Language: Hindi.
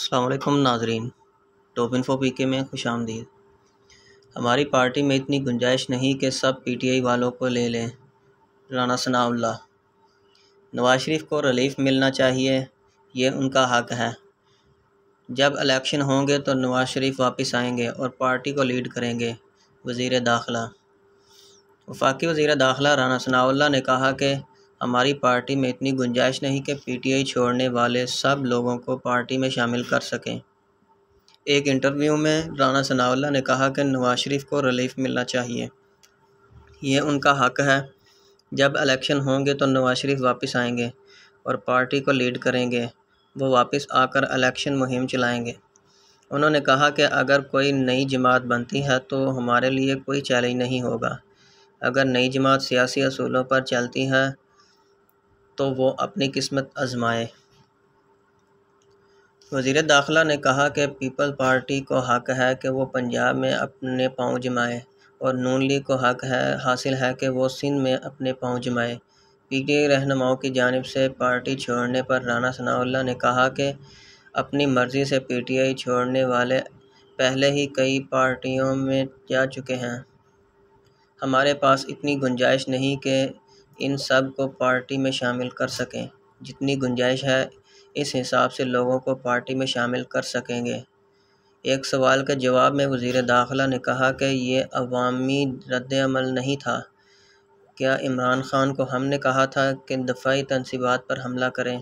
अल्लाम नाजरीन टोपिन फो पी के में खुश आमदीद हमारी पार्टी में इतनी गुंजाइश नहीं कि सब पी टी आई वालों को ले लें राना सनाउल्ला नवाज शरीफ को रिलीफ मिलना चाहिए ये उनका हक है जब इलेक्शन होंगे तो नवाज शरीफ वापस आएंगे और पार्टी को लीड करेंगे वज़ी दाखिला वफाकी वज़ी दाखिला राना सनाउल्ला ने कहा कि हमारी पार्टी में इतनी गुंजाइश नहीं कि पीटीआई छोड़ने वाले सब लोगों को पार्टी में शामिल कर सकें एक इंटरव्यू में राना सनाउल्ला ने कहा कि नवाज शरीफ को रिलीफ मिलना चाहिए ये उनका हक है जब इलेक्शन होंगे तो नवाज शरीफ वापस आएंगे और पार्टी को लीड करेंगे वो वापस आकर इलेक्शन मुहिम चलाएंगे उन्होंने कहा कि अगर कोई नई जमात बनती है तो हमारे लिए कोई चैलेंज नहीं होगा अगर नई जमात सियासी असूलों पर चलती है तो वो अपनी किस्मत आजमाएं वज़ी दाखिला ने कहा कि पीपल पार्टी को हक है कि वो पंजाब में अपने पाँव जमाए और नून लीग को हक है हासिल है कि वो सिंध में अपने पाँव जमाए पी टी आई रहनुमाओं की जानब से पार्टी छोड़ने पर राना सनाउल्ला ने कहा कि अपनी मर्ज़ी से पी टी आई छोड़ने वाले पहले ही कई पार्टियों में जा चुके हैं हमारे पास इतनी गुंजाइश नहीं कि इन सब को पार्टी में शामिल कर सकें जितनी गुंजाइश है इस हिसाब से लोगों को पार्टी में शामिल कर सकेंगे एक सवाल के जवाब में वज़ी दाखिला ने कहा कि ये अवामी रद्दमल नहीं था क्या इमरान ख़ान को हमने कहा था कि दफ़ाई तनसीबात पर हमला करें